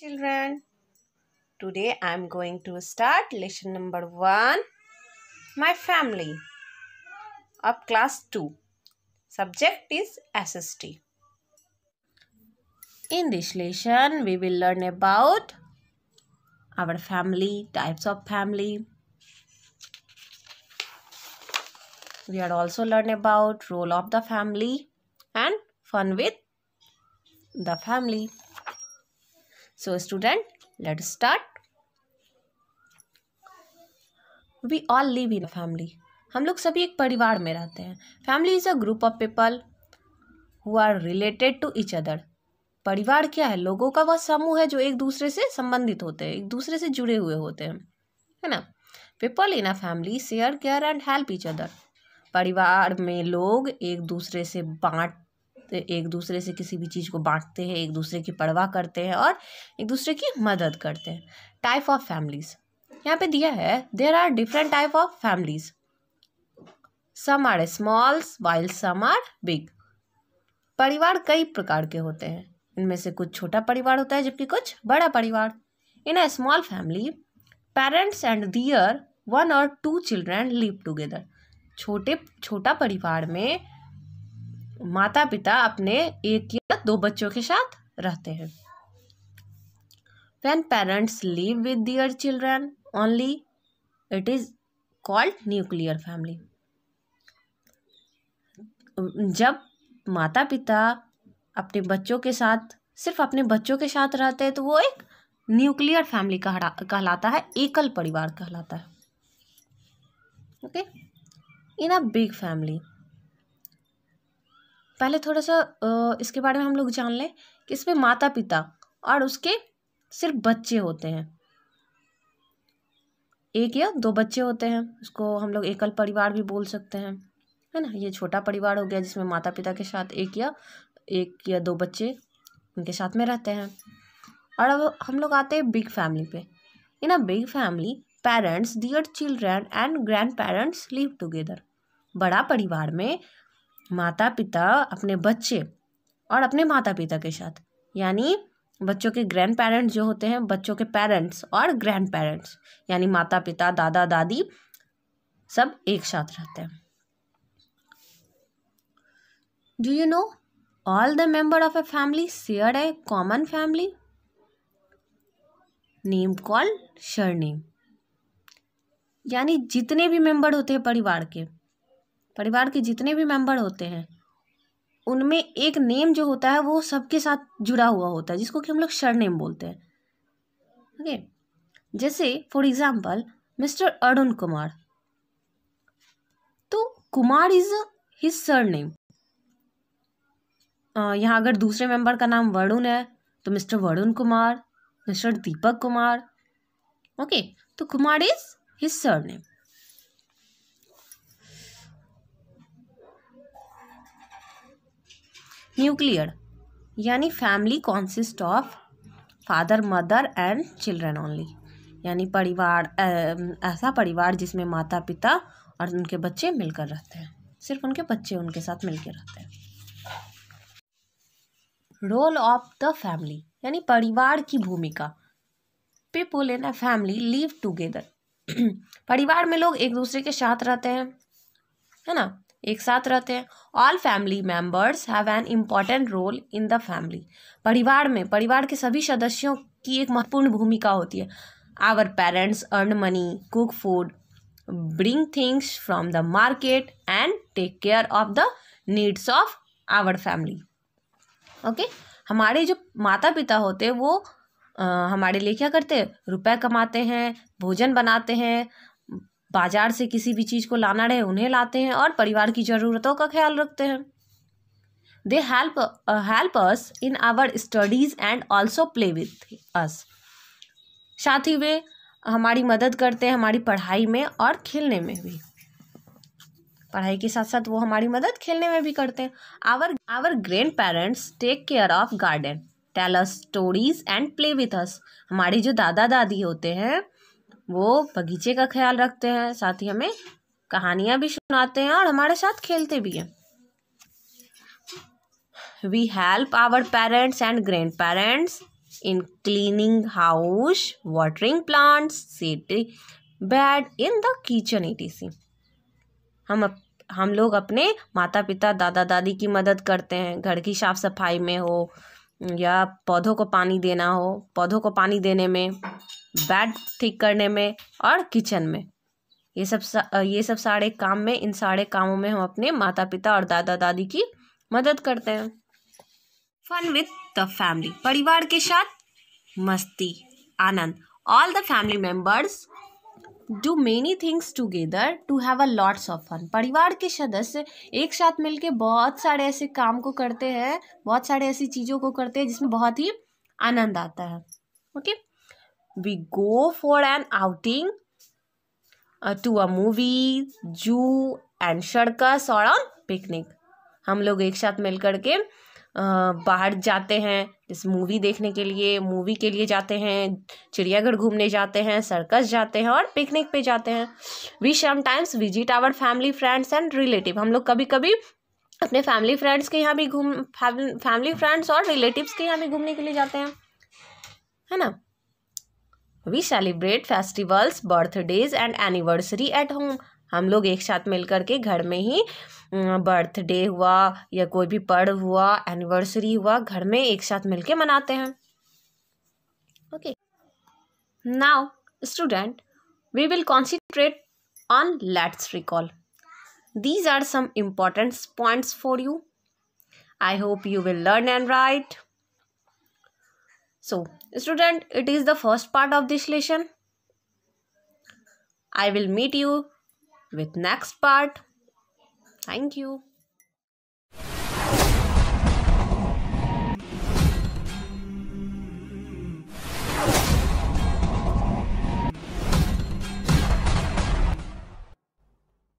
children today i am going to start lesson number 1 my family of class 2 subject is sst in this lesson we will learn about our family types of family we are also learn about role of the family and fun with the family So student, let's start. We all live in family हम लोग सभी एक परिवार में रहते हैं family is a group of people who are related to each other परिवार क्या है लोगों का वह समूह है जो एक दूसरे से संबंधित होते हैं एक दूसरे से जुड़े हुए होते हैं है ना people in a family share care and help each other परिवार में लोग एक दूसरे से बांट तो एक दूसरे से किसी भी चीज़ को बांटते हैं एक दूसरे की परवाह करते हैं और एक दूसरे की मदद करते हैं टाइप ऑफ फैमिलीज यहाँ पे दिया है there are different type of families some are smalls while some are big परिवार कई प्रकार के होते हैं इनमें से कुछ छोटा परिवार होता है जबकि कुछ बड़ा परिवार in a small family parents and their one और टू चिल्ड्रेन लिव टुगेदर छोटे छोटा परिवार में माता पिता अपने एक या दो बच्चों के साथ रहते हैं when parents live with their children only it is called nuclear family जब माता पिता अपने बच्चों के साथ सिर्फ अपने बच्चों के साथ रहते हैं तो वो एक न्यूक्लियर फैमिली कहलाता है एकल परिवार कहलाता है okay in a big family पहले थोड़ा सा इसके बारे में हम लोग जान लें कि इसमें माता पिता और उसके सिर्फ बच्चे होते हैं एक या दो बच्चे होते हैं उसको हम लोग एकल परिवार भी बोल सकते हैं है ना ये छोटा परिवार हो गया जिसमें माता पिता के साथ एक या एक या दो बच्चे उनके साथ में रहते हैं और अब हम लोग आते हैं बिग फैमिली पे in a big family parents their children and grand parents live together बड़ा परिवार में माता पिता अपने बच्चे और अपने माता पिता के साथ यानी बच्चों के ग्रैंड पेरेंट्स जो होते हैं बच्चों के पेरेंट्स और ग्रैंड पेरेंट्स यानी माता पिता दादा दादी सब एक साथ रहते हैं do you know all the member of a family share a common family name call surname यानी जितने भी मेंबर होते हैं परिवार के परिवार के जितने भी मेंबर होते हैं उनमें एक नेम जो होता है वो सबके साथ जुड़ा हुआ होता है जिसको कि हम लोग शर नेम बोलते हैं ओके जैसे for example mister Arun Kumar तो Kumar is his surname यहाँ अगर दूसरे मेंबर का नाम वरुण है तो mister Varun Kumar mister Deepak Kumar okay okay, तो Kumar is his surname nuclear यानी family consist of father mother and children only यानी परिवार ऐसा परिवार जिसमें माता पिता और उनके बच्चे मिलकर रहते हैं सिर्फ उनके बच्चे उनके साथ मिलकर रहते हैं रोल ऑफ द फैमिली यानी परिवार की भूमिका people in a family live together परिवार में लोग एक दूसरे के साथ रहते हैं है ना एक साथ रहते हैं all family members have an important role in the family परिवार में परिवार के सभी सदस्यों की एक महत्वपूर्ण भूमिका होती है our parents earn money cook food bring things from the market and take care of the needs of our family okay हमारे जो माता पिता होते हैं वो आ, हमारे लिए क्या करते हैं रुपए कमाते हैं भोजन बनाते हैं बाजार से किसी भी चीज़ को लाना रहे उन्हें लाते हैं और परिवार की ज़रूरतों का ख्याल रखते हैं they help help us in our studies and also play with us साथ ही वे हमारी मदद करते हैं हमारी पढ़ाई में और खेलने में भी पढ़ाई के साथ साथ वो हमारी मदद खेलने में भी करते हैं our our grand parents take care of garden tell us stories and play with us हमारे जो दादा दादी होते हैं वो बगीचे का ख्याल रखते हैं साथ ही हमें कहानियाँ भी सुनाते हैं और हमारे साथ खेलते भी हैं we parents and grand parents in grandparents house watering plants watering bed in the kitchen the T C हम हम लोग अपने माता पिता दादा दादी की मदद करते हैं घर की साफ सफाई में हो या पौधों को पानी देना हो पौधों को पानी देने में बेड ठीक करने में और किचन में ये सब ये सब सारे काम में इन सारे कामों में हम अपने माता पिता और दादा दादी की मदद करते हैं फन विथ द फैमिली परिवार के साथ मस्ती आनंद all the family members do many things together to have a lots of fun परिवार के सदस्य एक साथ मिलके बहुत सारे ऐसे काम को करते हैं बहुत सारे ऐसी चीज़ों को करते हैं जिसमें बहुत ही आनंद आता है okay okay? we go for an outing uh, to a movie, zoo and circus or on picnic. हम लोग एक साथ मिल कर के बाहर जाते हैं इस मूवी देखने के लिए मूवी के लिए जाते हैं चिड़ियाघर घूमने जाते हैं सर्कस जाते हैं और पिकनिक पे जाते हैं we sometimes visit our family friends and relative हम लोग कभी कभी अपने फैमिली फ्रेंड्स के यहाँ भी घूम फैमिली फ्रेंड्स और रिलेटिव्स के यहाँ भी घूमने के लिए जाते हैं है ना we celebrate festivals birthdays and anniversary at home हम लोग एक साथ मिल कर के घर में ही बर्थडे हुआ या कोई भी पर्व हुआ एनिवर्सरी हुआ घर में एक साथ मिल के मनाते हैं okay now student we will concentrate on let's recall these are some important points for you I hope you will learn and write So, student, it is the first part of this lesson. I will meet you with next part. Thank you.